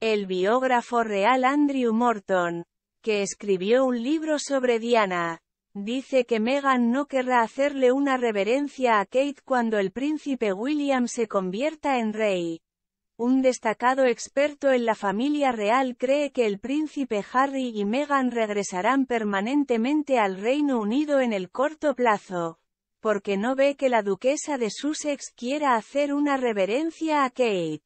El biógrafo real Andrew Morton, que escribió un libro sobre Diana, dice que Meghan no querrá hacerle una reverencia a Kate cuando el príncipe William se convierta en rey. Un destacado experto en la familia real cree que el príncipe Harry y Meghan regresarán permanentemente al Reino Unido en el corto plazo, porque no ve que la duquesa de Sussex quiera hacer una reverencia a Kate.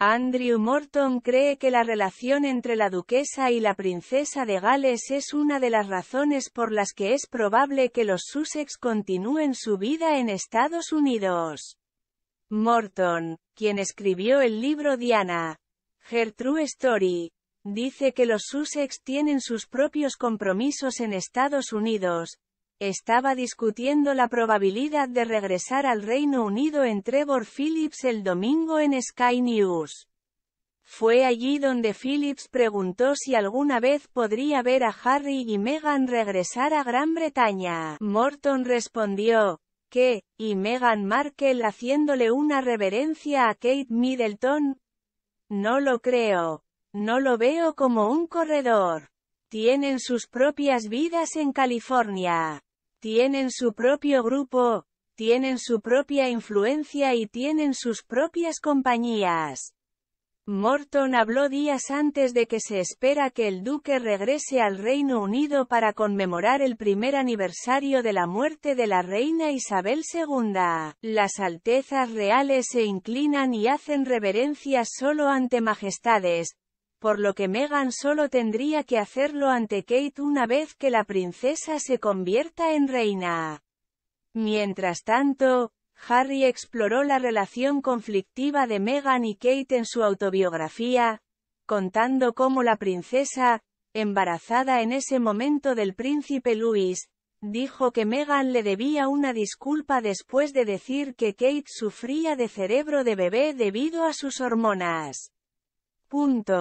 Andrew Morton cree que la relación entre la duquesa y la princesa de Gales es una de las razones por las que es probable que los Sussex continúen su vida en Estados Unidos. Morton, quien escribió el libro Diana, Gertrude Story, dice que los Sussex tienen sus propios compromisos en Estados Unidos, estaba discutiendo la probabilidad de regresar al Reino Unido en Trevor Phillips el domingo en Sky News. Fue allí donde Phillips preguntó si alguna vez podría ver a Harry y Meghan regresar a Gran Bretaña. Morton respondió, que, y Meghan Markle haciéndole una reverencia a Kate Middleton. No lo creo. No lo veo como un corredor. Tienen sus propias vidas en California. Tienen su propio grupo, tienen su propia influencia y tienen sus propias compañías. Morton habló días antes de que se espera que el duque regrese al Reino Unido para conmemorar el primer aniversario de la muerte de la reina Isabel II. Las altezas reales se inclinan y hacen reverencias solo ante majestades, por lo que Meghan solo tendría que hacerlo ante Kate una vez que la princesa se convierta en reina. Mientras tanto, Harry exploró la relación conflictiva de Meghan y Kate en su autobiografía, contando cómo la princesa, embarazada en ese momento del príncipe Louis, dijo que Meghan le debía una disculpa después de decir que Kate sufría de cerebro de bebé debido a sus hormonas. Punto.